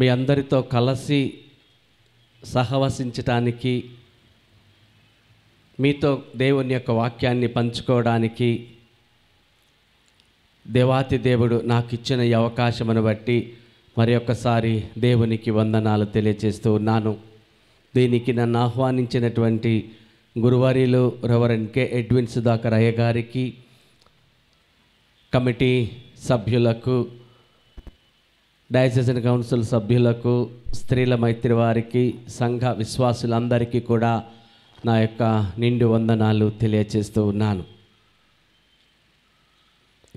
మీ అందరితో కలిసి సహవసించటానికి మీతో దేవుని యొక్క వాక్యాన్ని పంచుకోవడానికి దేవాతి దేవుడు నాకు ఇచ్చిన ఈ అవకాశమును బట్టి మరి ఒక్కసారి దేవునికి వందనాలు తెలియజేస్తూ ఉన్నాను దీనికి నన్ను ఆహ్వానించినటువంటి గురువారిలు రవర్ కె ఎడ్విన్ సుధాకర్ అయ్య గారికి కమిటీ సభ్యులకు డయాసిజన్ కౌన్సిల్ సభ్యులకు స్త్రీల మైత్రి వారికి సంఘ విశ్వాసులందరికీ కూడా నా యొక్క నిండు వందనాలు తెలియచేస్తూ ఉన్నాను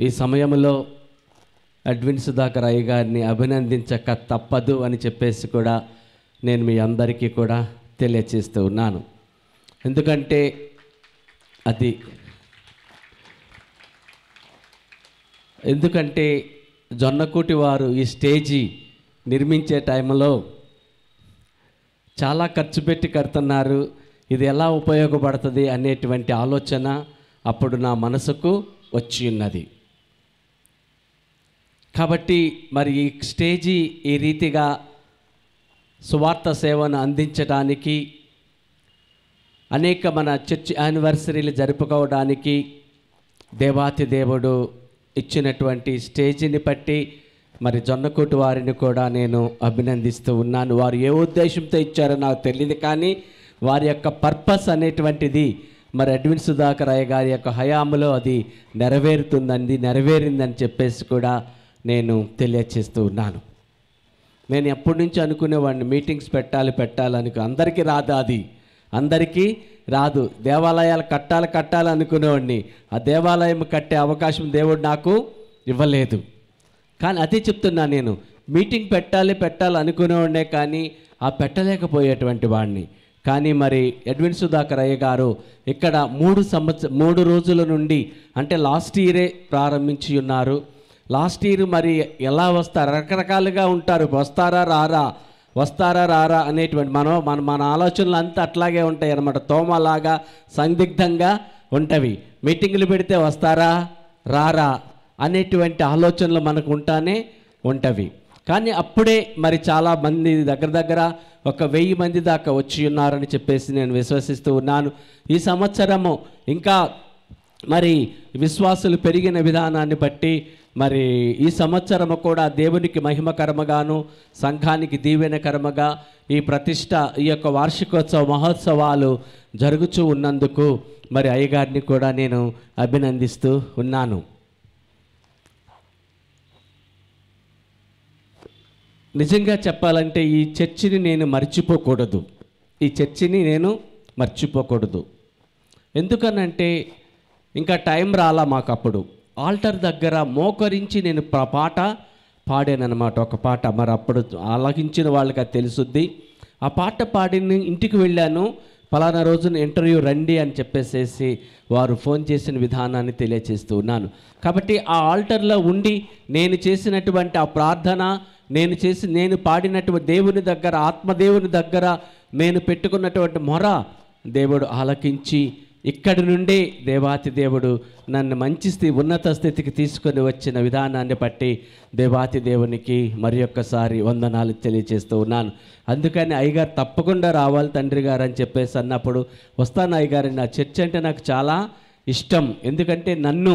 ఈ సమయంలో అడ్విన్ సుధాకర్ అయ్య గారిని అభినందించక తప్పదు అని చెప్పేసి కూడా నేను మీ అందరికీ కూడా తెలియచేస్తూ ఉన్నాను ఎందుకంటే అది ఎందుకంటే జొన్నకూటి వారు ఈ స్టేజీ నిర్మించే టైంలో చాలా ఖర్చు పెట్టి కడుతున్నారు ఇది ఎలా ఉపయోగపడుతుంది అనేటువంటి ఆలోచన అప్పుడు నా మనసుకు వచ్చి ఉన్నది కాబట్టి మరి ఈ స్టేజీ ఈ రీతిగా సువార్త సేవను అందించడానికి అనేక మన చర్చ్ యానివర్సరీలు జరుపుకోవడానికి దేవాతి దేవుడు ఇచ్చినటువంటి స్టేజిని బట్టి మరి జొన్నకోటి వారిని కూడా నేను అభినందిస్తూ ఉన్నాను వారు ఏ ఉద్దేశంతో ఇచ్చారో నాకు తెలియదు కానీ వారి యొక్క పర్పస్ అనేటువంటిది మరి అడ్విన్ సుధాకర్ అయ్య గారి యొక్క హయాములో అది నెరవేరుతుందని నెరవేరిందని చెప్పేసి కూడా నేను తెలియచేస్తూ ఉన్నాను నేను ఎప్పటి నుంచి అనుకునేవాడిని మీటింగ్స్ పెట్టాలి పెట్టాలని అందరికీ రాదా అది అందరికీ రాదు దేవాలయాలు కట్టాలి కట్టాలి అనుకునేవాడిని ఆ దేవాలయం కట్టే అవకాశం దేవుడు నాకు ఇవ్వలేదు కానీ అదే చెప్తున్నా నేను మీటింగ్ పెట్టాలి పెట్టాలి అనుకునేవాడినే కానీ ఆ పెట్టలేకపోయేటువంటి వాడిని కానీ మరి ఎడ్విన్ సుధాకర్ అయ్య గారు ఇక్కడ మూడు సంవత్సరం మూడు రోజుల నుండి అంటే లాస్ట్ ఇయరే ప్రారంభించి ఉన్నారు లాస్ట్ ఇయర్ మరి ఎలా వస్తారు రకరకాలుగా ఉంటారు వస్తారా రారా వస్తారా రారా అనేటువంటి మనం మన మన ఆలోచనలు అంతా అట్లాగే ఉంటాయి అన్నమాట తోమలాగా సందిగ్ధంగా ఉంటవి మీటింగ్లు పెడితే వస్తారా రారా అనేటువంటి ఆలోచనలు మనకు ఉంటానే ఉంటవి కానీ అప్పుడే మరి చాలా మంది దగ్గర దగ్గర ఒక వెయ్యి మంది దాకా వచ్చి ఉన్నారని చెప్పేసి నేను విశ్వసిస్తూ ఉన్నాను ఈ సంవత్సరము ఇంకా మరి విశ్వాసులు పెరిగిన విధానాన్ని బట్టి మరి ఈ సంవత్సరము కూడా దేవునికి మహిమ కర్మగాను సంఘానికి దీవెన కర్మగా ఈ ప్రతిష్ట ఈ యొక్క వార్షికోత్సవ మహోత్సవాలు జరుగుచూ ఉన్నందుకు మరి అయ్యగారిని కూడా నేను అభినందిస్తూ ఉన్నాను నిజంగా చెప్పాలంటే ఈ చర్చిని నేను మర్చిపోకూడదు ఈ చర్చిని నేను మర్చిపోకూడదు ఎందుకనంటే ఇంకా టైం రాలా మాకు అప్పుడు ఆల్టర్ దగ్గర మోకరించి నేను పాట పాడానన్నమాట ఒక పాట మరి అప్పుడు ఆలకించిన వాళ్ళకి అది తెలుసుద్ది ఆ పాట పాడిన ఇంటికి వెళ్ళాను ఫలానా రోజున ఇంటర్వ్యూ రండి అని చెప్పేసేసి వారు ఫోన్ చేసిన విధానాన్ని తెలియచేస్తూ ఉన్నాను కాబట్టి ఆ ఆల్టర్లో ఉండి నేను చేసినటువంటి ఆ ప్రార్థన నేను చేసి నేను పాడినటువంటి దేవుని దగ్గర ఆత్మదేవుని దగ్గర నేను పెట్టుకున్నటువంటి మొర దేవుడు ఆలకించి ఇక్కడి నుండే దేవాతి దేవుడు నన్ను మంచి స్థితి ఉన్నత స్థితికి తీసుకొని వచ్చిన విధానాన్ని బట్టి దేవాతి దేవునికి మరి ఒక్కసారి వందనాలు తెలియజేస్తూ ఉన్నాను అందుకని అయ్యగారు తప్పకుండా రావాలి తండ్రి గారు అని చెప్పేసి అన్నప్పుడు వస్తాను అయ్యగారు నా చర్చ అంటే నాకు చాలా ఇష్టం ఎందుకంటే నన్ను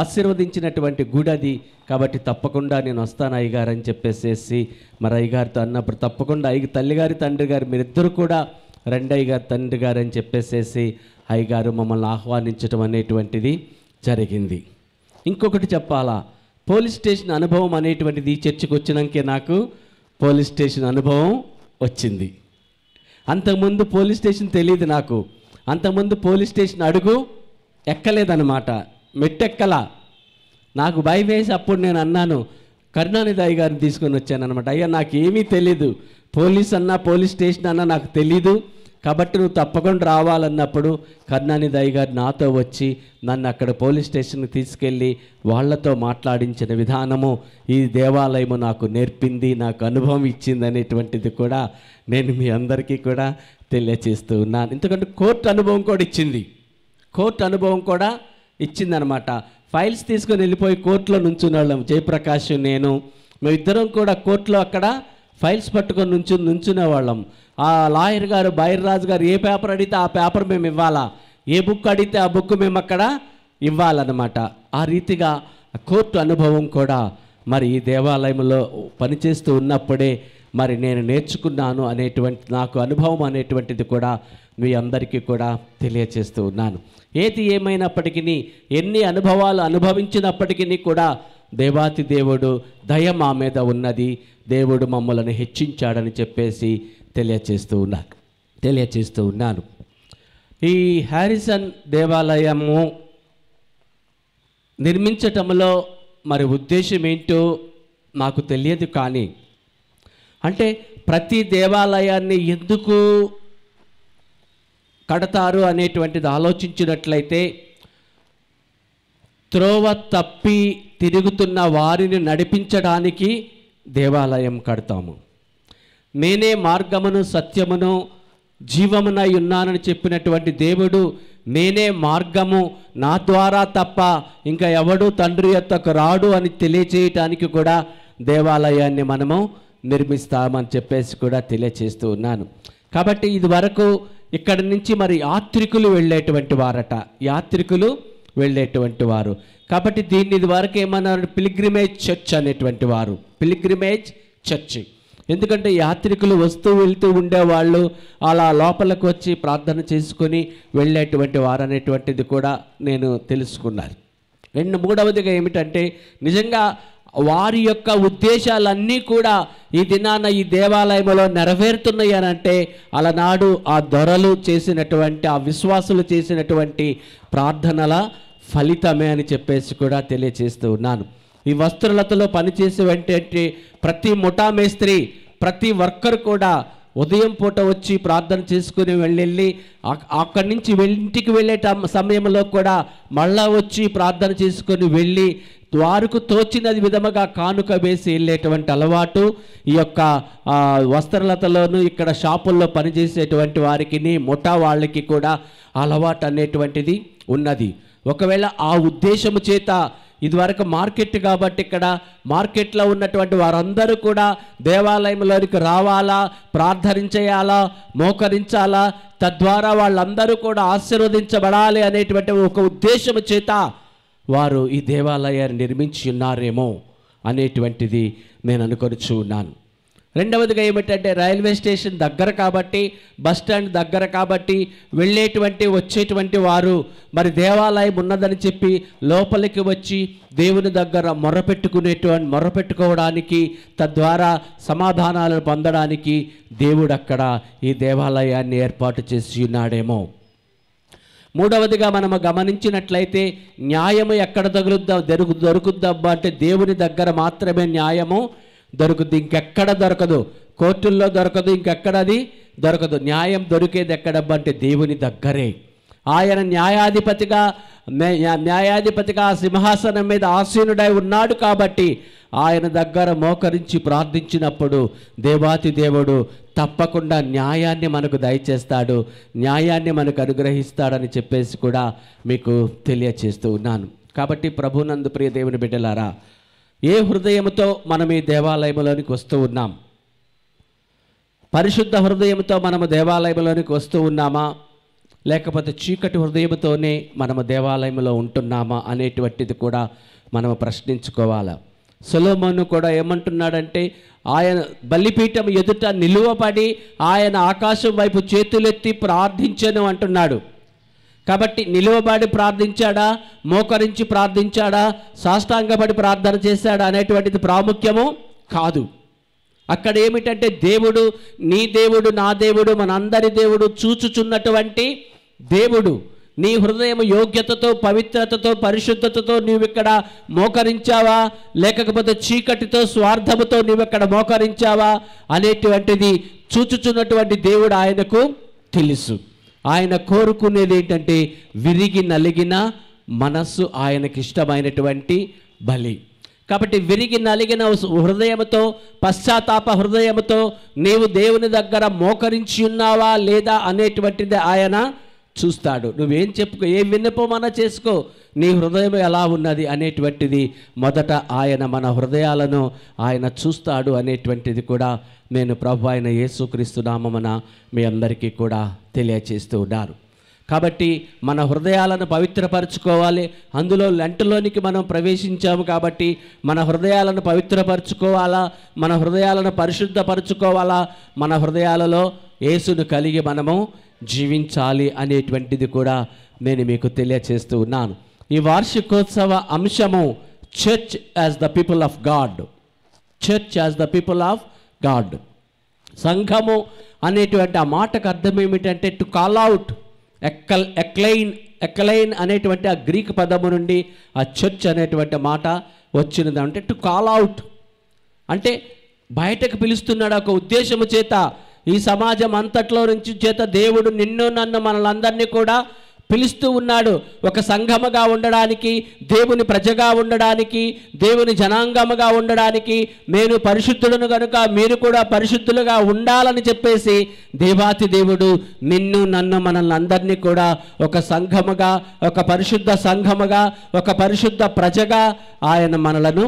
ఆశీర్వదించినటువంటి గుడి అది కాబట్టి తప్పకుండా నేను వస్తాను అయ్యగారు అని చెప్పేసేసి మరి అయ్యగారితో అన్నప్పుడు తప్పకుండా అయ్యి తల్లిగారి తండ్రి గారు మీరిద్దరు కూడా రెండయ్య గారు తండ్రి గారు అని చెప్పేసేసి అయ్యగారు మమ్మల్ని ఆహ్వానించడం అనేటువంటిది జరిగింది ఇంకొకటి చెప్పాలా పోలీస్ స్టేషన్ అనుభవం అనేటువంటిది చర్చకు వచ్చినాకే నాకు పోలీస్ స్టేషన్ అనుభవం వచ్చింది అంతకుముందు పోలీస్ స్టేషన్ తెలియదు నాకు అంతకుముందు పోలీస్ స్టేషన్ అడుగు ఎక్కలేదన్నమాట మెట్టెక్కల నాకు భయం వేసి అప్పుడు నేను అన్నాను కరుణానిధి గారిని తీసుకొని వచ్చాను అనమాట అయ్యా నాకు ఏమీ తెలీదు పోలీస్ అన్నా పోలీస్ స్టేషన్ అన్నా నాకు తెలీదు కాబట్టి నువ్వు తప్పకుండా రావాలన్నప్పుడు కర్ణాని దయ్య గారు నాతో వచ్చి నన్ను అక్కడ పోలీస్ స్టేషన్కి తీసుకెళ్ళి వాళ్లతో మాట్లాడించిన విధానము ఈ దేవాలయము నాకు నేర్పింది నాకు అనుభవం ఇచ్చింది అనేటువంటిది కూడా నేను మీ అందరికీ కూడా తెలియచేస్తూ ఉన్నాను ఎందుకంటే కోర్టు అనుభవం కూడా ఇచ్చింది కోర్టు అనుభవం కూడా ఇచ్చిందనమాట ఫైల్స్ తీసుకొని వెళ్ళిపోయి కోర్టులో వాళ్ళం జయప్రకాష్ నేను మేమిద్దరం కూడా కోర్టులో అక్కడ ఫైల్స్ పట్టుకొని నుంచు నుంచునే వాళ్ళం ఆ లాయర్ గారు బైర్రాజు గారు ఏ పేపర్ అడిగితే ఆ పేపర్ మేము ఇవ్వాలా ఏ బుక్ అడిగితే ఆ బుక్ మేము అక్కడ ఇవ్వాలన్నమాట ఆ రీతిగా కోర్టు అనుభవం కూడా మరి ఈ దేవాలయంలో పనిచేస్తూ ఉన్నప్పుడే మరి నేను నేర్చుకున్నాను అనేటువంటి నాకు అనుభవం అనేటువంటిది కూడా మీ అందరికీ కూడా తెలియచేస్తూ ఉన్నాను ఏది ఏమైనప్పటికీ ఎన్ని అనుభవాలు అనుభవించినప్పటికీ కూడా దేవాతి దేవుడు దయ మా మీద ఉన్నది దేవుడు మమ్మల్ని హెచ్చించాడని చెప్పేసి తెలియచేస్తూ ఉన్నా తెలియచేస్తూ ఉన్నాను ఈ హ్యారిసన్ దేవాలయము నిర్మించటంలో మరి ఉద్దేశం ఏంటో నాకు తెలియదు కానీ అంటే ప్రతి దేవాలయాన్ని ఎందుకు కడతారు అనేటువంటిది ఆలోచించినట్లయితే త్రోవ తప్పి తిరుగుతున్న వారిని నడిపించడానికి దేవాలయం కడతాము నేనే మార్గమును సత్యమును జీవమునై ఉన్నానని చెప్పినటువంటి దేవుడు నేనే మార్గము నా ద్వారా తప్ప ఇంకా ఎవడు తండ్రి యొక్కకు రాడు అని తెలియచేయటానికి కూడా దేవాలయాన్ని మనము నిర్మిస్తామని చెప్పేసి కూడా తెలియచేస్తూ ఉన్నాను కాబట్టి ఇది వరకు ఇక్కడి నుంచి మరి యాత్రికులు వెళ్ళేటువంటి వారట యాత్రికులు వెళ్ళేటువంటి వారు కాబట్టి దీన్ని ఇది వరకు ఏమన్నారు పిలిగ్రిమేజ్ చర్చ్ అనేటువంటి వారు పిలిగ్రిమేజ్ చర్చి ఎందుకంటే యాత్రికులు వస్తూ వెళ్తూ ఉండేవాళ్ళు అలా లోపలికి వచ్చి ప్రార్థన చేసుకొని వెళ్ళేటువంటి వారనేటువంటిది కూడా నేను తెలుసుకున్నాను రెండు మూడవదిగా ఏమిటంటే నిజంగా వారి యొక్క ఉద్దేశాలన్నీ కూడా ఈ దినాన ఈ దేవాలయంలో నెరవేరుతున్నాయి అని అంటే అలనాడు ఆ దొరలు చేసినటువంటి ఆ విశ్వాసులు చేసినటువంటి ప్రార్థనల ఫలితమే అని చెప్పేసి కూడా తెలియజేస్తూ ఉన్నాను ఈ వస్త్రలతలో పనిచేసేటువంటి ప్రతి ముఠా మేస్త్రి ప్రతి వర్కర్ కూడా ఉదయం పూట వచ్చి ప్రార్థన చేసుకుని వెళ్ళి అక్కడి నుంచి ఇంటికి వెళ్ళే సమయంలో కూడా మళ్ళా వచ్చి ప్రార్థన చేసుకొని వెళ్ళి వారుకు తోచినది విధముగా కానుక వేసి వెళ్ళేటువంటి అలవాటు ఈ యొక్క వస్త్రలతలోను ఇక్కడ షాపుల్లో పనిచేసేటువంటి వారికి ముఠా వాళ్ళకి కూడా అలవాటు అనేటువంటిది ఉన్నది ఒకవేళ ఆ ఉద్దేశము చేత ఇదివరకు మార్కెట్ కాబట్టి ఇక్కడ మార్కెట్లో ఉన్నటువంటి వారందరూ కూడా దేవాలయంలోనికి రావాలా ప్రార్థన మోకరించాలా తద్వారా వాళ్ళందరూ కూడా ఆశీర్వదించబడాలి అనేటువంటి ఒక ఉద్దేశం చేత వారు ఈ దేవాలయాన్ని నిర్మించి ఉన్నారేమో అనేటువంటిది నేను చూ ఉన్నాను రెండవదిగా ఏమిటంటే రైల్వే స్టేషన్ దగ్గర కాబట్టి బస్ స్టాండ్ దగ్గర కాబట్టి వెళ్ళేటువంటి వచ్చేటువంటి వారు మరి దేవాలయం ఉన్నదని చెప్పి లోపలికి వచ్చి దేవుని దగ్గర మొరపెట్టుకునేటువంటి మొరపెట్టుకోవడానికి తద్వారా సమాధానాలను పొందడానికి దేవుడు అక్కడ ఈ దేవాలయాన్ని ఏర్పాటు చేసి ఉన్నాడేమో మూడవదిగా మనము గమనించినట్లయితే న్యాయము ఎక్కడ తగులుద్దా దొరుకు దొరుకుద్దబ్బా అంటే దేవుని దగ్గర మాత్రమే న్యాయము దొరుకుతుంది ఇంకెక్కడ దొరకదు కోర్టుల్లో దొరకదు ఇంకెక్కడ అది దొరకదు న్యాయం దొరికేది ఎక్కడబ్బా అంటే దేవుని దగ్గరే ఆయన న్యాయాధిపతిగా న్యాయాధిపతిగా సింహాసనం మీద ఆసీనుడై ఉన్నాడు కాబట్టి ఆయన దగ్గర మోకరించి ప్రార్థించినప్పుడు దేవాతి దేవుడు తప్పకుండా న్యాయాన్ని మనకు దయచేస్తాడు న్యాయాన్ని మనకు అనుగ్రహిస్తాడని చెప్పేసి కూడా మీకు తెలియచేస్తూ ఉన్నాను కాబట్టి ప్రభునందు ప్రియ దేవుని బిడ్డలారా ఏ హృదయంతో మనం ఈ దేవాలయంలోనికి వస్తూ ఉన్నాం పరిశుద్ధ హృదయంతో మనము దేవాలయంలోనికి వస్తూ ఉన్నామా లేకపోతే చీకటి హృదయంతోనే మనము దేవాలయంలో ఉంటున్నామా అనేటువంటిది కూడా మనము ప్రశ్నించుకోవాలి సులోమను కూడా ఏమంటున్నాడంటే ఆయన బలిపీఠం ఎదుట నిలువబడి ఆయన ఆకాశం వైపు చేతులెత్తి ప్రార్థించను అంటున్నాడు కాబట్టి నిలువబడి ప్రార్థించాడా మోకరించి ప్రార్థించాడా సాష్టాంగపడి ప్రార్థన చేశాడా అనేటువంటిది ప్రాముఖ్యము కాదు అక్కడ ఏమిటంటే దేవుడు నీ దేవుడు నా దేవుడు మనందరి దేవుడు చూచుచున్నటువంటి దేవుడు నీ హృదయం యోగ్యతతో పవిత్రతతో పరిశుద్ధతతో నీవిక్కడ మోకరించావా లేకపోతే చీకటితో స్వార్థముతో నీవిక్కడ మోకరించావా అనేటువంటిది చూచుచున్నటువంటి దేవుడు ఆయనకు తెలుసు ఆయన కోరుకునేది ఏంటంటే విరిగి నలిగిన మనస్సు ఆయనకి ఇష్టమైనటువంటి బలి కాబట్టి విరిగి నలిగిన హృదయంతో పశ్చాత్తాప హృదయంతో నీవు దేవుని దగ్గర మోకరించి ఉన్నావా లేదా అనేటువంటిది ఆయన చూస్తాడు నువ్వేం చెప్పుకో ఏం ఏ మన చేసుకో నీ హృదయం ఎలా ఉన్నది అనేటువంటిది మొదట ఆయన మన హృదయాలను ఆయన చూస్తాడు అనేటువంటిది కూడా నేను ప్రభు ఆయన యేసుక్రీస్తునామన మీ అందరికీ కూడా తెలియచేస్తూ ఉన్నారు కాబట్టి మన హృదయాలను పవిత్రపరచుకోవాలి అందులో లెంటలోనికి మనం ప్రవేశించాము కాబట్టి మన హృదయాలను పవిత్రపరచుకోవాలా మన హృదయాలను పరిశుద్ధపరచుకోవాలా మన హృదయాలలో యేసును కలిగి మనము జీవించాలి అనేటువంటిది కూడా నేను మీకు తెలియచేస్తూ ఉన్నాను ఈ వార్షికోత్సవ అంశము church as the people of God church as the people of God సంఘము అనేటువంటి ఆ మాటకు అర్థం ఏమిటంటే టు కాల్ అవుట్ ఎక్కల్ ఎక్లైన్ ఎక్లైన్ అనేటువంటి ఆ గ్రీక్ పదము నుండి ఆ చర్చ్ అనేటువంటి మాట వచ్చినది అంటే టు కాల్ అవుట్ అంటే బయటకు పిలుస్తున్నాడు ఒక ఉద్దేశము చేత ఈ సమాజం అంతట్లో నుంచి చేత దేవుడు నిన్ను నన్ను మనలందరినీ కూడా పిలుస్తూ ఉన్నాడు ఒక సంఘముగా ఉండడానికి దేవుని ప్రజగా ఉండడానికి దేవుని జనాంగముగా ఉండడానికి నేను పరిశుద్ధులను కనుక మీరు కూడా పరిశుద్ధులుగా ఉండాలని చెప్పేసి దేవాతి దేవుడు నిన్ను నన్ను మనల్ని అందరినీ కూడా ఒక సంఘముగా ఒక పరిశుద్ధ సంఘముగా ఒక పరిశుద్ధ ప్రజగా ఆయన మనలను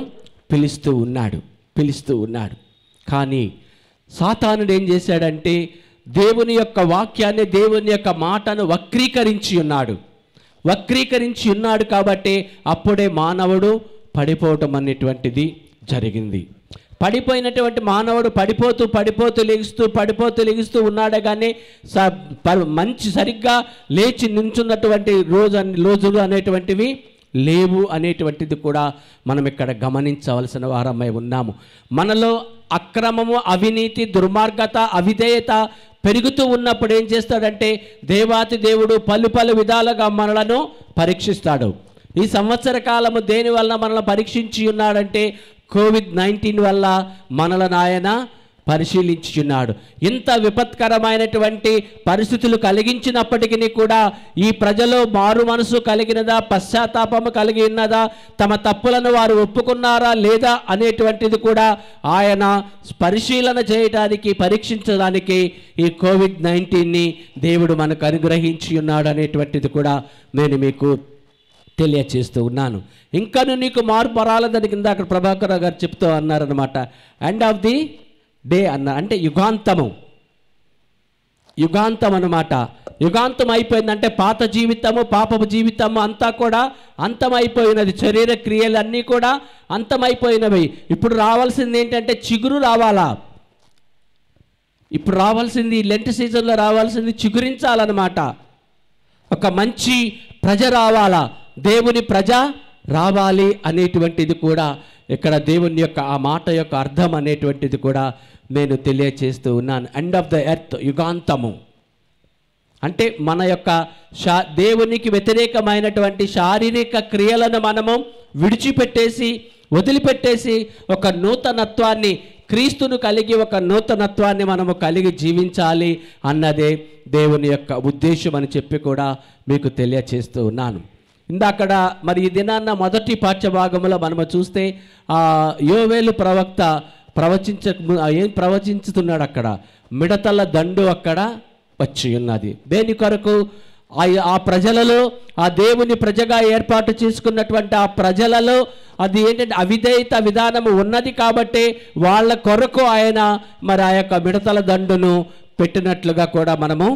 పిలుస్తూ ఉన్నాడు పిలుస్తూ ఉన్నాడు కానీ సాతానుడు ఏం చేశాడంటే దేవుని యొక్క వాక్యాన్ని దేవుని యొక్క మాటను వక్రీకరించి ఉన్నాడు వక్రీకరించి ఉన్నాడు కాబట్టి అప్పుడే మానవుడు పడిపోవటం అనేటువంటిది జరిగింది పడిపోయినటువంటి మానవుడు పడిపోతూ పడిపోతూ లెగుస్తూ పడిపోతూ లెగుస్తూ ఉన్నాడే కానీ మంచి సరిగ్గా లేచి నించున్నటువంటి రోజు రోజులు అనేటువంటివి లేవు అనేటువంటిది కూడా మనం ఇక్కడ గమనించవలసిన వారమై ఉన్నాము మనలో అక్రమము అవినీతి దుర్మార్గత అవిధేయత పెరుగుతూ ఉన్నప్పుడు ఏం చేస్తాడంటే దేవాతి దేవుడు పలు పలు విధాలుగా మనలను పరీక్షిస్తాడు ఈ సంవత్సర కాలము దేని వలన మనల్ని పరీక్షించి ఉన్నాడంటే కోవిడ్ నైన్టీన్ వల్ల మనలను ఆయన పరిశీలించుచున్నాడు ఇంత విపత్కరమైనటువంటి పరిస్థితులు కలిగించినప్పటికీ కూడా ఈ ప్రజలు మారు మనసు కలిగినదా పశ్చాత్తాపము కలిగి ఉన్నదా తమ తప్పులను వారు ఒప్పుకున్నారా లేదా అనేటువంటిది కూడా ఆయన పరిశీలన చేయడానికి పరీక్షించడానికి ఈ కోవిడ్ నైన్టీన్ని దేవుడు మనకు అనుగ్రహించి ఉన్నాడు అనేటువంటిది కూడా నేను మీకు తెలియచేస్తూ ఉన్నాను ఇంకను నీకు మార్పు రాలేదని కింద అక్కడ ప్రభాకర్ గారు చెప్తూ అన్నారనమాట ఎండ్ ఆఫ్ ది డే అన్న అంటే యుగాంతము యుగాంతం అనమాట యుగాంతం అయిపోయిందంటే పాత జీవితము పాపపు జీవితము అంతా కూడా అంతమైపోయినది శరీర క్రియలన్నీ కూడా అంతమైపోయినవి ఇప్పుడు రావాల్సింది ఏంటంటే చిగురు రావాలా ఇప్పుడు రావాల్సింది లెంట్ సీజన్లో రావాల్సింది చిగురించాలన్నమాట ఒక మంచి ప్రజ రావాలా దేవుని ప్రజ రావాలి అనేటువంటిది కూడా ఇక్కడ దేవుని యొక్క ఆ మాట యొక్క అర్థం అనేటువంటిది కూడా నేను తెలియచేస్తూ ఉన్నాను ఎండ్ ఆఫ్ ద ఎర్త్ యుగాంతము అంటే మన యొక్క శా దేవునికి వ్యతిరేకమైనటువంటి శారీరక క్రియలను మనము విడిచిపెట్టేసి వదిలిపెట్టేసి ఒక నూతనత్వాన్ని క్రీస్తును కలిగి ఒక నూతనత్వాన్ని మనము కలిగి జీవించాలి అన్నదే దేవుని యొక్క ఉద్దేశం అని చెప్పి కూడా మీకు తెలియచేస్తూ ఉన్నాను ఇందాకడ మరి ఈ దినాన్న మొదటి పాఠ్యభాగంలో మనము చూస్తే యోవేలు ప్రవక్త ప్రవచించ ఏం ప్రవచించుతున్నాడు అక్కడ మిడతల దండు అక్కడ వచ్చి ఉన్నది దేని కొరకు ఆ ప్రజలలో ఆ దేవుని ప్రజగా ఏర్పాటు చేసుకున్నటువంటి ఆ ప్రజలలో అది ఏంటంటే అవిధేయత విధానము ఉన్నది కాబట్టి వాళ్ళ కొరకు ఆయన మరి ఆ యొక్క మిడతల దండును పెట్టినట్లుగా కూడా మనము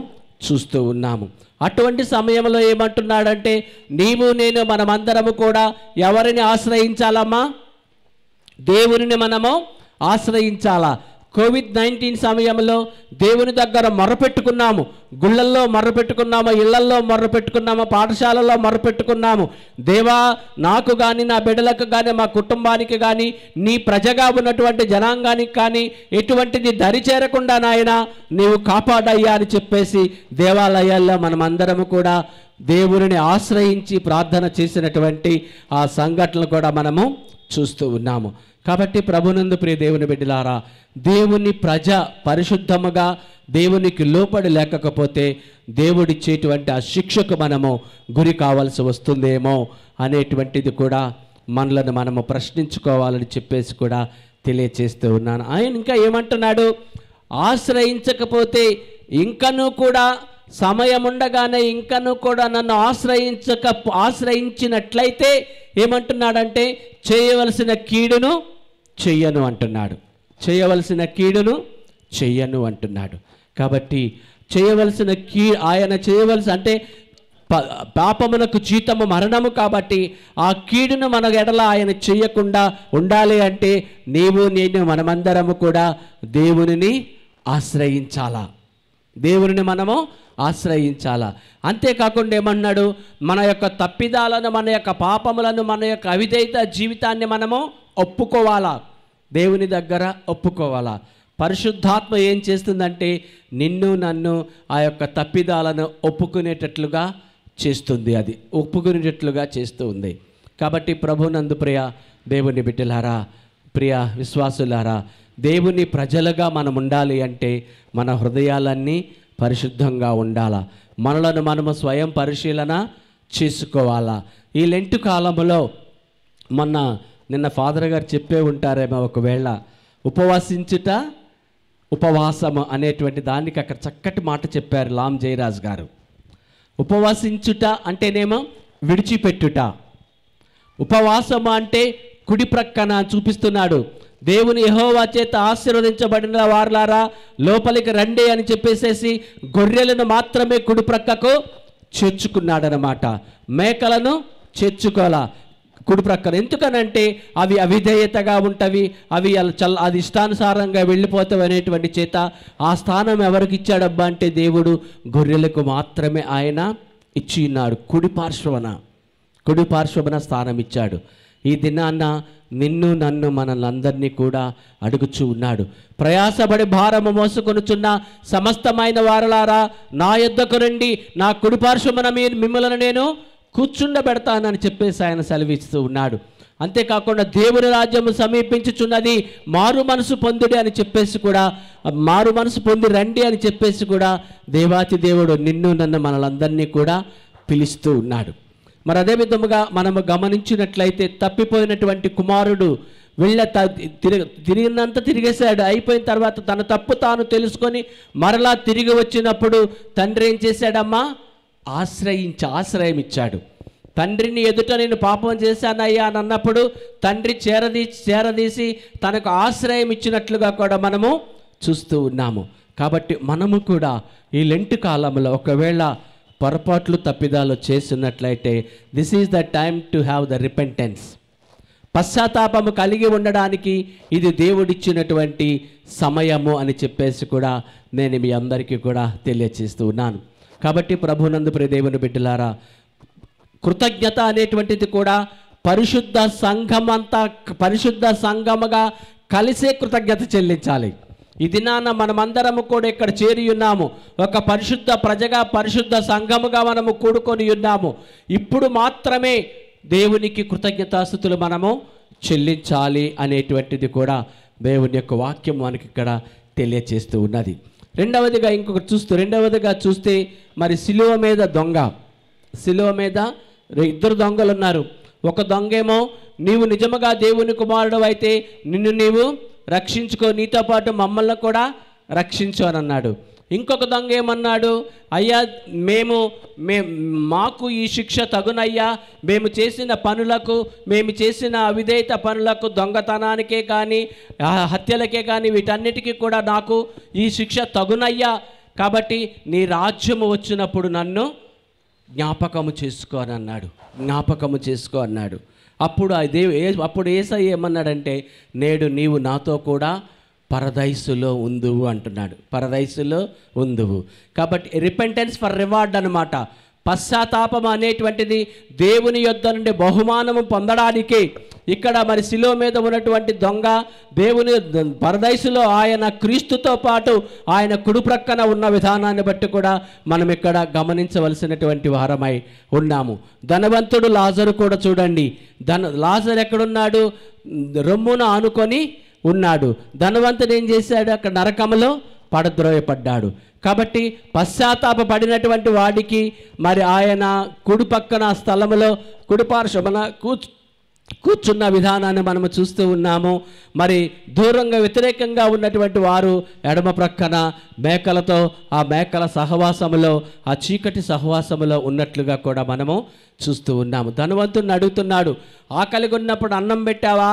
చూస్తూ ఉన్నాము అటువంటి సమయంలో ఏమంటున్నాడంటే నీవు నేను మనమందరము కూడా ఎవరిని ఆశ్రయించాలమ్మా దేవుని మనము ఆశ్రయించాలా కోవిడ్ నైన్టీన్ సమయంలో దేవుని దగ్గర మొరపెట్టుకున్నాము గుళ్ళల్లో మొరపెట్టుకున్నాము ఇళ్లల్లో మొరపెట్టుకున్నాము పాఠశాలలో మొరపెట్టుకున్నాము దేవా నాకు కానీ నా బిడ్డలకు కానీ మా కుటుంబానికి కానీ నీ ప్రజగా ఉన్నటువంటి జనాంగానికి కానీ ఎటువంటిది దరి చేరకుండా నాయన నీవు కాపాడయ్యా అని చెప్పేసి దేవాలయాల్లో మనమందరము కూడా దేవుని ఆశ్రయించి ప్రార్థన చేసినటువంటి ఆ సంఘటనలు కూడా మనము చూస్తూ ఉన్నాము కాబట్టి ప్రభునందు ప్రియ దేవుని బిడ్డలారా దేవుని ప్రజ పరిశుద్ధముగా దేవునికి లోపడి లేకపోతే దేవుడిచ్చేటువంటి ఆ శిక్షకు మనము గురి కావాల్సి వస్తుందేమో అనేటువంటిది కూడా మనలను మనము ప్రశ్నించుకోవాలని చెప్పేసి కూడా తెలియచేస్తూ ఉన్నాను ఆయన ఇంకా ఏమంటున్నాడు ఆశ్రయించకపోతే ఇంకనూ కూడా సమయం ఉండగానే ఇంకను కూడా నన్ను ఆశ్రయించక ఆశ్రయించినట్లయితే ఏమంటున్నాడంటే చేయవలసిన కీడును చెయ్యను అంటున్నాడు చేయవలసిన కీడును చెయ్యను అంటున్నాడు కాబట్టి చేయవలసిన కీ ఆయన చేయవలసి అంటే పాపమునకు జీతము మరణము కాబట్టి ఆ కీడును మన ఎడల ఆయన చేయకుండా ఉండాలి అంటే నీవు నేను మనమందరము కూడా దేవునిని ఆశ్రయించాలా దేవుని మనము ఆశ్రయించాలా అంతేకాకుండా ఏమన్నాడు మన యొక్క తప్పిదాలను మన యొక్క పాపములను మన యొక్క అవిధేయత జీవితాన్ని మనము ఒప్పుకోవాలా దేవుని దగ్గర ఒప్పుకోవాలా పరిశుద్ధాత్మ ఏం చేస్తుందంటే నిన్ను నన్ను ఆ యొక్క తప్పిదాలను ఒప్పుకునేటట్లుగా చేస్తుంది అది ఒప్పుకునేటట్లుగా చేస్తూ ఉంది కాబట్టి నందు ప్రియ దేవుని బిడ్డలారా ప్రియ విశ్వాసులారా దేవుని ప్రజలుగా మనం ఉండాలి అంటే మన హృదయాలన్నీ పరిశుద్ధంగా ఉండాలా మనలను మనము స్వయం పరిశీలన చేసుకోవాలా ఈ లెంటు కాలంలో మొన్న నిన్న ఫాదర్ గారు చెప్పే ఉంటారేమో ఒకవేళ ఉపవాసించుట ఉపవాసము అనేటువంటి దానికి అక్కడ చక్కటి మాట చెప్పారు లాం జయరాజ్ గారు ఉపవాసించుట అంటేనేమో విడిచిపెట్టుట ఉపవాసము అంటే కుడి ప్రక్కన చూపిస్తున్నాడు దేవుని యహోవా చేత ఆశీర్వదించబడిన వారులారా లోపలికి రండి అని చెప్పేసేసి గొర్రెలను మాత్రమే కుడి ప్రక్కకు చేర్చుకున్నాడనమాట మేకలను చేర్చుకోలా కుడి ప్రక్కన ఎందుకనంటే అవి అవిధేయతగా ఉంటవి అవి చల్ అది ఇష్టానుసారంగా వెళ్ళిపోతావు అనేటువంటి చేత ఆ స్థానం ఎవరికి ఇచ్చాడబ్బా అంటే దేవుడు గొర్రెలకు మాత్రమే ఆయన ఇచ్చి ఉన్నాడు కుడి పార్శ్వన కుడి పార్శ్వన స్థానం ఇచ్చాడు ఈ దినాన్న నిన్ను నన్ను మనలందరినీ కూడా అడుగుచూ ఉన్నాడు ప్రయాసపడి భారము మోసుకొనుచున్న సమస్తమైన వారలారా నా యుద్ధకు రండి నా కుడిపార్శ్వమున మీ మిమ్మల్ని నేను కూర్చుండబెడతానని చెప్పేసి ఆయన సెలవిస్తూ ఉన్నాడు అంతేకాకుండా దేవుని రాజ్యము సమీపించుచున్నది మారు మనసు పొందుడి అని చెప్పేసి కూడా మారు మనసు పొంది రండి అని చెప్పేసి కూడా దేవాతి దేవుడు నిన్ను నన్ను మనలందరినీ కూడా పిలుస్తూ ఉన్నాడు మరి అదే విధముగా మనము గమనించినట్లయితే తప్పిపోయినటువంటి కుమారుడు వెళ్ళ తిరిగి తిరిగినంత తిరిగేశాడు అయిపోయిన తర్వాత తన తప్పు తాను తెలుసుకొని మరలా తిరిగి వచ్చినప్పుడు తండ్రి ఏం చేశాడమ్మా ఆశ్రయించి ఆశ్రయం ఇచ్చాడు తండ్రిని ఎదుట నేను పాపం చేశానయ్యా అని అన్నప్పుడు తండ్రి చేరదీ చేరదీసి తనకు ఆశ్రయం ఇచ్చినట్లుగా కూడా మనము చూస్తూ ఉన్నాము కాబట్టి మనము కూడా ఈ లెంట్ కాలంలో ఒకవేళ పొరపాట్లు తప్పిదాలు చేస్తున్నట్లయితే this is the time to have the repentance పశ్చాత్తాపము కలిగి ఉండడానికి ఇది దేవుడిచ్చినటువంటి సమయము అని చెప్పేసి కూడా నేను మీ అందరికీ కూడా తెలియచేస్తూ ఉన్నాను కాబట్టి ప్రభునందు ప్రదేవుని బిడ్డలారా కృతజ్ఞత అనేటువంటిది కూడా పరిశుద్ధ సంఘం అంతా పరిశుద్ధ సంఘముగా కలిసే కృతజ్ఞత చెల్లించాలి ఈ దినాన మనమందరము కూడా ఇక్కడ చేరి ఉన్నాము ఒక పరిశుద్ధ ప్రజగా పరిశుద్ధ సంఘముగా మనము కూడుకొని ఉన్నాము ఇప్పుడు మాత్రమే దేవునికి కృతజ్ఞతాస్థుతులు మనము చెల్లించాలి అనేటువంటిది కూడా దేవుని యొక్క వాక్యం మనకి ఇక్కడ తెలియచేస్తూ ఉన్నది రెండవదిగా ఇంకొకటి చూస్తూ రెండవదిగా చూస్తే మరి శిలువ మీద దొంగ శిలువ మీద ఇద్దరు దొంగలు ఉన్నారు ఒక దొంగేమో నీవు నిజముగా దేవుని కుమారుడు అయితే నిన్ను నీవు రక్షించుకో నీతో పాటు మమ్మల్ని కూడా రక్షించు అని అన్నాడు ఇంకొక దొంగ ఏమన్నాడు అయ్యా మేము మే మాకు ఈ శిక్ష తగునయ్యా మేము చేసిన పనులకు మేము చేసిన అవిధేయత పనులకు దొంగతనానికే కానీ హత్యలకే కానీ వీటన్నిటికీ కూడా నాకు ఈ శిక్ష తగునయ్యా కాబట్టి నీ రాజ్యము వచ్చినప్పుడు నన్ను జ్ఞాపకము చేసుకో అని అన్నాడు జ్ఞాపకము చేసుకో అన్నాడు అప్పుడు అదే అప్పుడు ఏసై ఏమన్నాడంటే నేడు నీవు నాతో కూడా పరదైసులో ఉందువు అంటున్నాడు పరదైసులో ఉందువు కాబట్టి రిపెంటెన్స్ ఫర్ రివార్డ్ అనమాట పశ్చాత్తాపం అనేటువంటిది దేవుని యొద్ద నుండి బహుమానము పొందడానికి ఇక్కడ మరి శిలో మీద ఉన్నటువంటి దొంగ దేవుని పరదైసులో ఆయన క్రీస్తుతో పాటు ఆయన కుడు ప్రక్కన ఉన్న విధానాన్ని బట్టి కూడా మనం ఇక్కడ గమనించవలసినటువంటి వారమై ఉన్నాము ధనవంతుడు లాజరు కూడా చూడండి ధన లాజర్ ఎక్కడున్నాడు రొమ్మున ఆనుకొని ఉన్నాడు ధనవంతుడు ఏం చేశాడు అక్కడ నరకములో పడద్రోయపడ్డాడు కాబట్టి పశ్చాత్తాప పడినటువంటి వాడికి మరి ఆయన కుడి పక్కన స్థలములో కుడిపార్శ్వమున కూ కూర్చున్న విధానాన్ని మనము చూస్తూ ఉన్నాము మరి దూరంగా వ్యతిరేకంగా ఉన్నటువంటి వారు ఎడమ ప్రక్కన మేకలతో ఆ మేకల సహవాసములో ఆ చీకటి సహవాసములో ఉన్నట్లుగా కూడా మనము చూస్తూ ఉన్నాము ధనవంతుని అడుగుతున్నాడు ఆకలిగా ఉన్నప్పుడు అన్నం పెట్టావా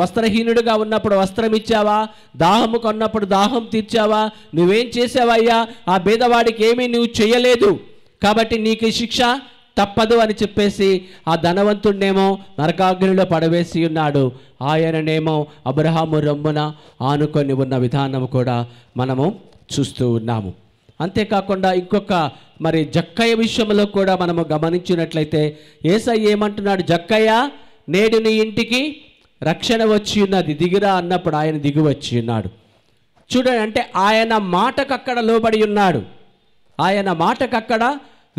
వస్త్రహీనుడిగా ఉన్నప్పుడు వస్త్రం ఇచ్చావా దాహము కొన్నప్పుడు దాహం తీర్చావా నువ్వేం చేసావయ్యా ఆ బీదవాడికి ఏమీ నువ్వు చేయలేదు కాబట్టి నీకు శిక్ష తప్పదు అని చెప్పేసి ఆ ధనవంతుడినేమో నరకాగ్నిలో పడవేసి ఉన్నాడు ఆయననేమో అబ్రహాము రొమ్మున ఆనుకొని ఉన్న విధానం కూడా మనము చూస్తూ ఉన్నాము అంతేకాకుండా ఇంకొక మరి జక్కయ్య విషయంలో కూడా మనము గమనించినట్లయితే ఏసై ఏమంటున్నాడు జక్కయ్య నేడు నీ ఇంటికి రక్షణ వచ్చి ఉన్నది దిగిరా అన్నప్పుడు ఆయన దిగి వచ్చి ఉన్నాడు చూడండి అంటే ఆయన మాటకక్కడ లోబడి ఉన్నాడు ఆయన మాటకక్కడ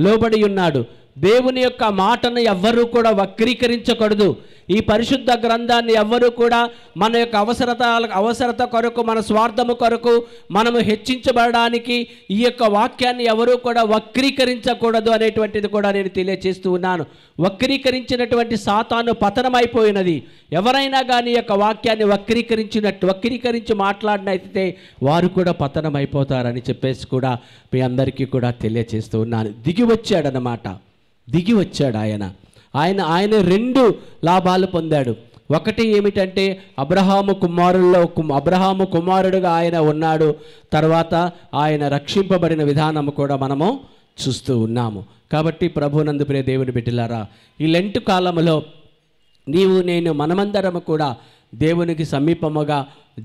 లోబడి ఉన్నాడు దేవుని యొక్క మాటను ఎవ్వరూ కూడా వక్రీకరించకూడదు ఈ పరిశుద్ధ గ్రంథాన్ని ఎవ్వరూ కూడా మన యొక్క అవసరత అవసరత కొరకు మన స్వార్థము కొరకు మనము హెచ్చించబడడానికి ఈ యొక్క వాక్యాన్ని ఎవరూ కూడా వక్రీకరించకూడదు అనేటువంటిది కూడా నేను తెలియచేస్తూ ఉన్నాను వక్రీకరించినటువంటి సాతాను పతనమైపోయినది ఎవరైనా కానీ యొక్క వాక్యాన్ని వక్రీకరించినట్టు వక్రీకరించి మాట్లాడినైతే వారు కూడా పతనమైపోతారని చెప్పేసి కూడా మీ అందరికీ కూడా తెలియజేస్తూ ఉన్నాను దిగి వచ్చాడనమాట దిగి వచ్చాడు ఆయన ఆయన ఆయన రెండు లాభాలు పొందాడు ఒకటి ఏమిటంటే అబ్రహాము కుమారుల్లో అబ్రహాము కుమారుడుగా ఆయన ఉన్నాడు తర్వాత ఆయన రక్షింపబడిన విధానం కూడా మనము చూస్తూ ఉన్నాము కాబట్టి ప్రభునందు ప్రియ దేవుని బిడ్డలారా ఈ లెంట్ కాలంలో నీవు నేను మనమందరము కూడా దేవునికి సమీపముగా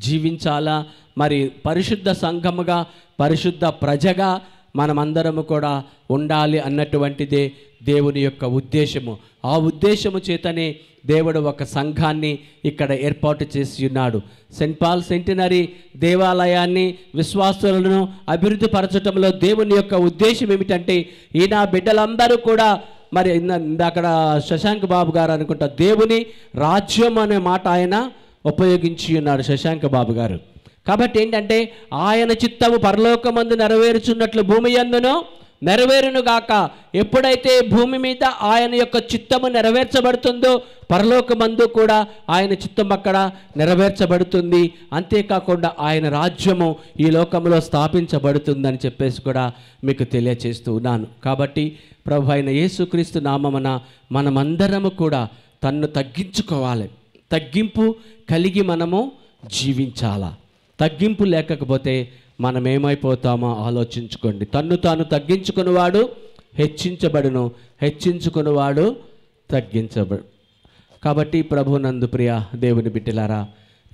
జీవించాలా మరి పరిశుద్ధ సంఘముగా పరిశుద్ధ ప్రజగా మనమందరము కూడా ఉండాలి అన్నటువంటిదే దేవుని యొక్క ఉద్దేశము ఆ ఉద్దేశము చేతనే దేవుడు ఒక సంఘాన్ని ఇక్కడ ఏర్పాటు చేసి ఉన్నాడు సెంట్ పాల్ సెంటినరీ దేవాలయాన్ని విశ్వాసులను అభివృద్ధి పరచడంలో దేవుని యొక్క ఉద్దేశం ఏమిటంటే ఈయన బిడ్డలందరూ కూడా మరి అక్కడ శశాంక్ బాబు గారు అనుకుంటా దేవుని రాజ్యం అనే మాట ఆయన ఉపయోగించి ఉన్నాడు శశాంక్ బాబు గారు కాబట్టి ఏంటంటే ఆయన చిత్తము పరలోకమందు నెరవేరుచున్నట్లు భూమి అందును నెరవేరును గాక ఎప్పుడైతే భూమి మీద ఆయన యొక్క చిత్తము నెరవేర్చబడుతుందో పరలోకమందు కూడా ఆయన చిత్తం అక్కడ నెరవేర్చబడుతుంది అంతేకాకుండా ఆయన రాజ్యము ఈ లోకంలో స్థాపించబడుతుందని చెప్పేసి కూడా మీకు తెలియచేస్తూ ఉన్నాను కాబట్టి ప్రభు అయిన యేసుక్రీస్తు నామమున మనమందరము కూడా తన్ను తగ్గించుకోవాలి తగ్గింపు కలిగి మనము జీవించాలా తగ్గింపు లేకపోతే మనం ఏమైపోతామో ఆలోచించుకోండి తన్ను తాను తగ్గించుకున్నవాడు హెచ్చించబడును హెచ్చించుకున్నవాడు తగ్గించబడు కాబట్టి నందు ప్రియ దేవుని బిడ్డలారా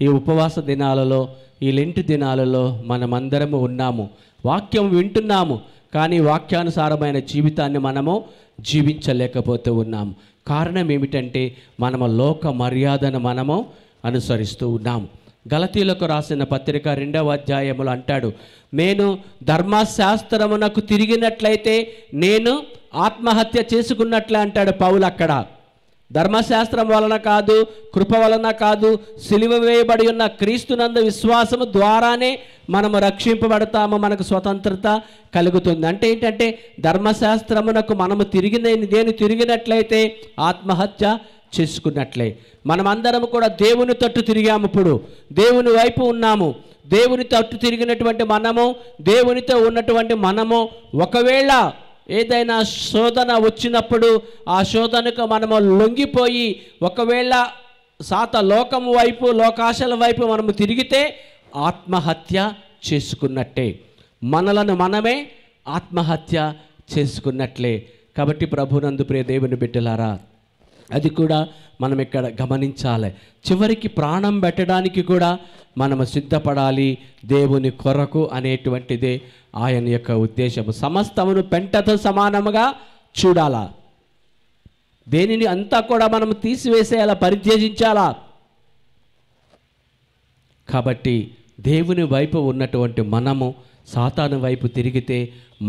ఈ ఉపవాస దినాలలో ఈ లెంటి దినాలలో మనమందరము ఉన్నాము వాక్యం వింటున్నాము కానీ వాక్యానుసారమైన జీవితాన్ని మనము జీవించలేకపోతూ ఉన్నాము కారణం ఏమిటంటే మనము లోక మర్యాదను మనము అనుసరిస్తూ ఉన్నాము గలతీలకు రాసిన పత్రిక రెండవ అధ్యాయములు అంటాడు నేను ధర్మశాస్త్రమునకు తిరిగినట్లయితే నేను ఆత్మహత్య చేసుకున్నట్లే అంటాడు పౌలు అక్కడ ధర్మశాస్త్రం వలన కాదు కృప వలన కాదు సిలివ వేయబడి ఉన్న క్రీస్తునంద విశ్వాసము ద్వారానే మనము రక్షింపబడతాము మనకు స్వతంత్రత కలుగుతుంది అంటే ఏంటంటే ధర్మశాస్త్రమునకు మనము తిరిగిన నేను తిరిగినట్లయితే ఆత్మహత్య చేసుకున్నట్లే మనమందరం కూడా దేవుని తట్టు తిరిగాము ఇప్పుడు దేవుని వైపు ఉన్నాము దేవుని తట్టు తిరిగినటువంటి మనము దేవునితో ఉన్నటువంటి మనము ఒకవేళ ఏదైనా శోధన వచ్చినప్పుడు ఆ శోధనకు మనము లొంగిపోయి ఒకవేళ సాత లోకం వైపు లోకాశల వైపు మనము తిరిగితే ఆత్మహత్య చేసుకున్నట్టే మనలను మనమే ఆత్మహత్య చేసుకున్నట్లే కాబట్టి ప్రభునందు ప్రియ దేవుని బిడ్డలారా అది కూడా మనం ఇక్కడ గమనించాలి చివరికి ప్రాణం పెట్టడానికి కూడా మనము సిద్ధపడాలి దేవుని కొరకు అనేటువంటిదే ఆయన యొక్క ఉద్దేశము సమస్తమును పెంటతో సమానముగా చూడాలా దేనిని అంతా కూడా మనం తీసివేసేయాలా పరిత్యజించాలా కాబట్టి దేవుని వైపు ఉన్నటువంటి మనము సాతాను వైపు తిరిగితే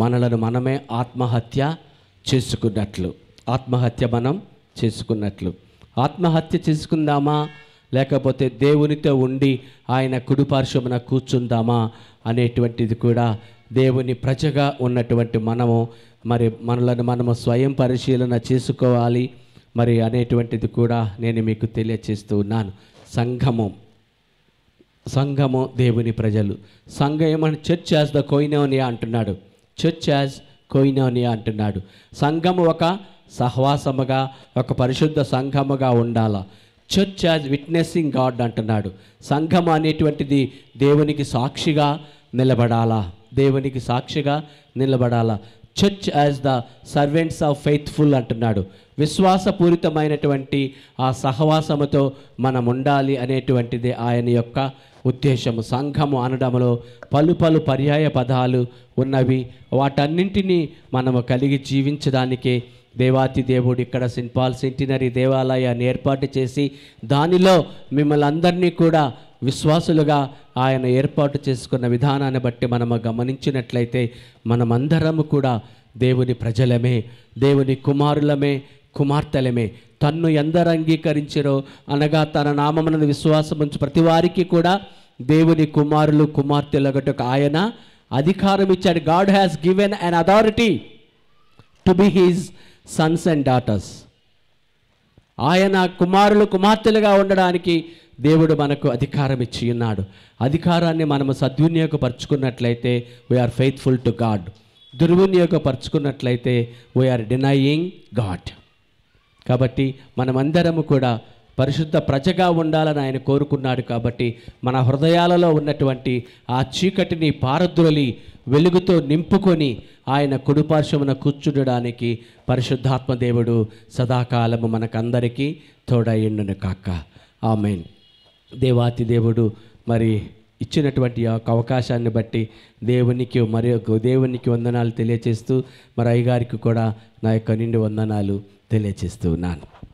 మనలను మనమే ఆత్మహత్య చేసుకున్నట్లు ఆత్మహత్య మనం చేసుకున్నట్లు ఆత్మహత్య చేసుకుందామా లేకపోతే దేవునితో ఉండి ఆయన కుడిపార్శ్వమున కూర్చుందామా అనేటువంటిది కూడా దేవుని ప్రజగా ఉన్నటువంటి మనము మరి మనలను మనము స్వయం పరిశీలన చేసుకోవాలి మరి అనేటువంటిది కూడా నేను మీకు తెలియచేస్తూ ఉన్నాను సంఘము సంఘము దేవుని ప్రజలు సంఘం చర్చ్ యాజ్ ద కోయినోనియా అంటున్నాడు చర్చ్ యాజ్ కోయినోనియా అంటున్నాడు సంఘము ఒక సహవాసముగా ఒక పరిశుద్ధ సంఘముగా ఉండాల చర్చ్ యాజ్ విట్నెస్సింగ్ గాడ్ అంటున్నాడు సంఘం అనేటువంటిది దేవునికి సాక్షిగా నిలబడాలా దేవునికి సాక్షిగా నిలబడాలా church as the servants of faithful అంటున్నాడు విశ్వాసపూరితమైనటువంటి ఆ సహవాసముతో మనం ఉండాలి అనేటువంటిది ఆయన యొక్క ఉద్దేశము సంఘము అనడంలో పలు పలు పర్యాయ పదాలు ఉన్నవి వాటన్నింటినీ మనము కలిగి జీవించడానికే దేవాతి దేవుడు ఇక్కడ సింపాల్ సెంటినరీ దేవాలయాన్ని ఏర్పాటు చేసి దానిలో మిమ్మల్ని అందరినీ కూడా విశ్వాసులుగా ఆయన ఏర్పాటు చేసుకున్న విధానాన్ని బట్టి మనము గమనించినట్లయితే మనమందరము కూడా దేవుని ప్రజలమే దేవుని కుమారులమే కుమార్తెలమే తన్ను ఎందరు అంగీకరించరో అనగా తన నామమున విశ్వాసం ఉంచి ప్రతి వారికి కూడా దేవుని కుమారులు కుమార్తెలగటకు ఆయన అధికారం ఇచ్చాడు God has given an authority to be his sons and daughters ఆయన కుమారులు కుమార్తెలుగా ఉండడానికి దేవుడు మనకు అధికారం ఇచ్చి ఉన్నాడు అధికారాన్ని మనము సద్వినియోగపరుచుకున్నట్లయితే వీఆర్ ఫెయిత్ఫుల్ టు గాడ్ దుర్వినియోగపరుచుకున్నట్లయితే వీఆర్ డినయింగ్ గాడ్ కాబట్టి మనమందరము కూడా పరిశుద్ధ ప్రజగా ఉండాలని ఆయన కోరుకున్నాడు కాబట్టి మన హృదయాలలో ఉన్నటువంటి ఆ చీకటిని పారద్రులి వెలుగుతో నింపుకొని ఆయన కుడిపార్శ్వమున కూర్చుండడానికి పరిశుద్ధాత్మ దేవుడు సదాకాలము మనకందరికీ తోడయ్యుండును కాక మెయిన్ దేవాతి దేవుడు మరి ఇచ్చినటువంటి యొక్క అవకాశాన్ని బట్టి దేవునికి మరి దేవునికి వందనాలు తెలియచేస్తూ మరి అయ్యగారికి కూడా నా యొక్క నిండి వందనాలు తెలియచేస్తూ ఉన్నాను